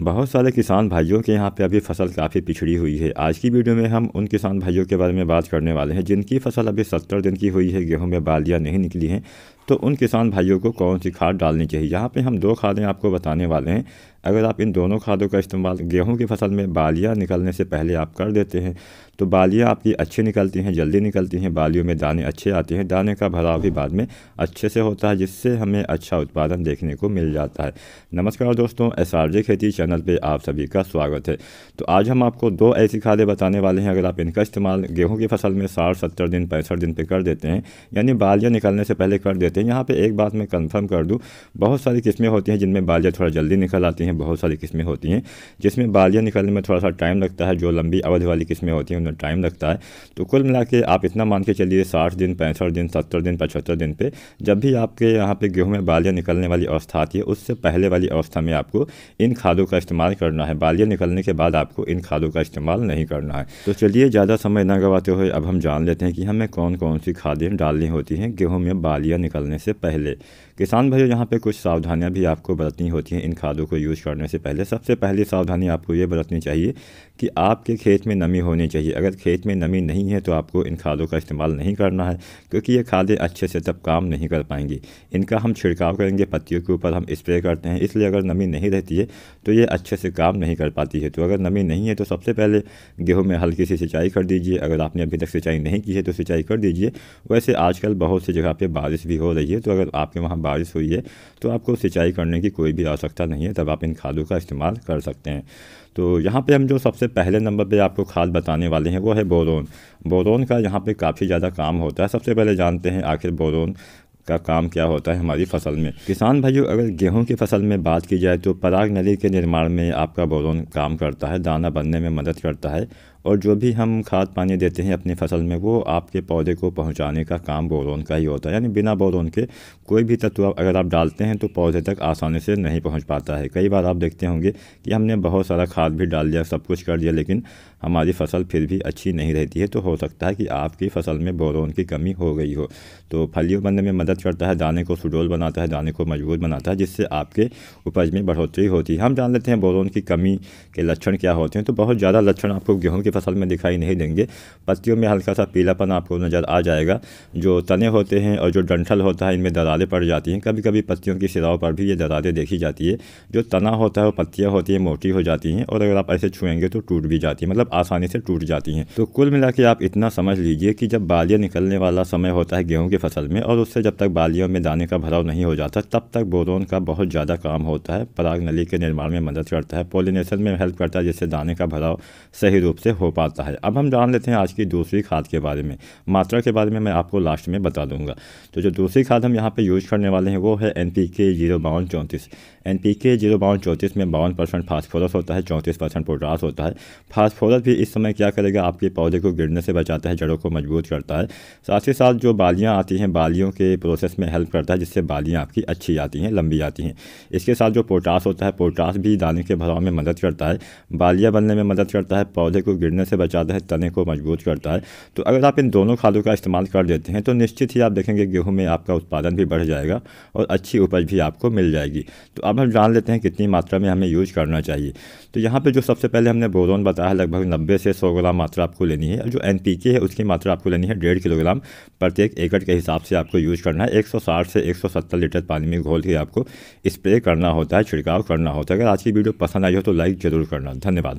बहुत सारे किसान भाइयों के यहाँ पे अभी फसल काफ़ी पिछड़ी हुई है आज की वीडियो में हम उन किसान भाइयों के बारे में बात करने वाले हैं जिनकी फसल अभी सत्तर दिन की हुई है गेहूं में बालियाँ नहीं निकली हैं तो उन किसान भाइयों को कौन सी खाद डालनी चाहिए यहाँ पे हम दो खादें आपको बताने वाले हैं अगर आप इन दोनों खादों का इस्तेमाल गेहूं की फसल में बालियाँ निकलने से पहले आप कर देते हैं तो बालियाँ आपकी अच्छी निकलती हैं जल्दी निकलती हैं बालियों में दाने अच्छे आते हैं दाने का भराव भी बाद में अच्छे से होता है जिससे हमें अच्छा उत्पादन देखने को मिल जाता है नमस्कार दोस्तों एस खेती चैनल पर आप सभी का स्वागत है तो आज हम आपको दो ऐसी खादें बताने वाले हैं अगर आप इनका इस्तेमाल गेहूँ की फसल में साठ सत्तर दिन पैंसठ दिन पर कर देते हैं यानी बालियाँ निकलने से पहले कर देते देते हैं यहाँ पे एक बात मैं कंफर्म कर दूँ बहुत सारी किस्में होती हैं जिनमें बालियाँ थोड़ा जल्दी निकल आती हैं बहुत सारी किस्में होती हैं जिसमें बालियाँ निकलने में थोड़ा सा टाइम लगता है जो लंबी अवधि वाली किस्में होती हैं उनमें टाइम लगता है तो कुल मिला के आप इतना मान के चलिए साठ दिन पैंसठ दिन सत्तर दिन पचहत्तर दिन पर जब भी आपके यहाँ पर गेहूँ में बालियाँ निकलने वाली अवस्था आती है उससे पहले वाली अवस्था में आपको इन खादों का इस्तेमाल करना है बालियाँ निकलने के बाद आपको इन खादों का इस्तेमाल नहीं करना है तो चलिए ज़्यादा समय ना गंवाते हुए अब हम जान लेते हैं कि हमें कौन कौन सी खादें डालनी होती हैं गेहूँ में बालियाँ निकल डालने से पहले किसान भाइयों यहाँ पे कुछ सावधानियाँ भी आपको बरतनी होती हैं इन खादों को यूज़ करने से पहले सबसे पहली सावधानी आपको ये बरतनी चाहिए कि आपके खेत में नमी होनी चाहिए अगर खेत में नमी नहीं है तो आपको इन खादों का इस्तेमाल नहीं करना है क्योंकि ये खादें अच्छे से तब काम नहीं कर पाएंगी इनका हम छिड़काव करेंगे पत्तियों के ऊपर हम स्प्रे करते हैं इसलिए अगर नमी नहीं रहती है तो ये अच्छे से काम नहीं कर पाती है तो अगर नमी नहीं है तो सबसे पहले गेहूँ में हल्की सी सिंचाई कर दीजिए अगर आपने अभी तक सिंचाई नहीं की है तो सिंचाई कर दीजिए वैसे आजकल बहुत सी जगह पर बारिश भी हो रही है तो अगर आपके वहाँ बारिश हुई है तो आपको सिंचाई करने की कोई भी आवश्यकता नहीं है तब आप इन खादों का इस्तेमाल कर सकते हैं तो यहाँ पे हम जो सबसे पहले नंबर पे आपको खाद बताने वाले हैं वो है बोरोन बोरोन का यहाँ पे काफ़ी ज़्यादा काम होता है सबसे पहले जानते हैं आखिर बोरोन का काम क्या होता है हमारी फसल में किसान भाइयों अगर गेहूं की फसल में बात की जाए तो पराग नली के निर्माण में आपका बोरोन काम करता है दाना बनने में मदद करता है और जो भी हम खाद पानी देते हैं अपनी फसल में वो आपके पौधे को पहुंचाने का काम बोरोन का ही होता है यानी बिना बोरोन के कोई भी तत्व अगर आप डालते हैं तो पौधे तक आसानी से नहीं पहुंच पाता है कई बार आप देखते होंगे कि हमने बहुत सारा खाद भी डाल दिया सब कुछ कर दिया लेकिन हमारी फसल फिर भी अच्छी नहीं रहती है तो हो सकता है कि आपकी फसल में बोरोन की कमी हो गई हो तो फलियों बनने में मदद करता है दाने को सुडोल बनाता है दाने को मजबूत बनाता है जिससे आपके उपज में बढ़ोतरी होती है हम जान लेते हैं बोरोन की कमी के लक्षण क्या होते हैं तो बहुत ज़्यादा लक्षण आपको गेहूँ के फसल में दिखाई नहीं देंगे पत्तियों में हल्का सा पीलापन आपको नज़र आ जाएगा जो तने होते हैं और जो डंठल होता है इनमें दरारें पड़ जाती हैं कभी कभी पत्तियों की सिराओं पर भी ये दरारें देखी जाती है जो तना होता है वो पत्तियाँ होती हैं मोटी हो जाती हैं और अगर आप ऐसे छुएंगे तो टूट भी जाती है मतलब आसानी से टूट जाती हैं तो कुल मिला के आप इतना समझ लीजिए कि जब बालियाँ निकलने वाला समय होता है गेहूँ की फसल में और उससे जब तक बालियों में दाने का भराव नहीं हो जाता तब तक बोरोन का बहुत ज़्यादा काम होता है पराग नली के निर्माण में मदद करता है पोलिनेशन में हेल्प करता है जिससे दाने का भराव सही रूप से हो पाता है अब हम जान लेते हैं आज की दूसरी खाद के बारे में मात्रा के बारे में मैं आपको लास्ट में बता दूंगा तो जो दूसरी खाद हम यहाँ पर यूज़ करने वाले हैं वो है एन पी के जीरो बावन चौंतीस एन पी के जीरो बावन चौंतीस में बावन परसेंट फास्फोरस होता है चौंतीस परसेंट पोटास होता है फास्फोरस भी इस समय क्या करेगा आपके पौधे को गिरने से बचाता है जड़ों को मजबूत करता है साथ ही साथ जो बालियाँ आती हैं बालियों के प्रोसेस में हेल्प करता है जिससे बालियाँ आपकी अच्छी आती हैं लंबी आती हैं इसके साथ जो पोटास होता है पोटास भी दाने के भराव में मदद करता है बालियाँ बनने में मदद करता है पौधे को गिर गिरने से बचाता है तने को मजबूत करता है तो अगर आप इन दोनों खादों का इस्तेमाल कर लेते हैं तो निश्चित ही आप देखेंगे गेहूँ में आपका उत्पादन भी बढ़ जाएगा और अच्छी उपज भी आपको मिल जाएगी तो अब हम जान लेते हैं कितनी मात्रा में हमें यूज करना चाहिए तो यहाँ पर जो सबसे पहले हमने बोरोन बताया लगभग नब्बे से सौ ग्राम मात्रा आपको लेनी है जो एन है उसकी मात्रा आपको लेनी है डेढ़ किलोग्राम प्रत्येक एकड़ के हिसाब से आपको यूज करना है 160 से 170 लीटर पानी में घोल के आपको स्प्रे करना होता है छिड़काव करना होता है अगर आज की वीडियो पसंद आई हो तो लाइक ज़रूर करना धन्यवाद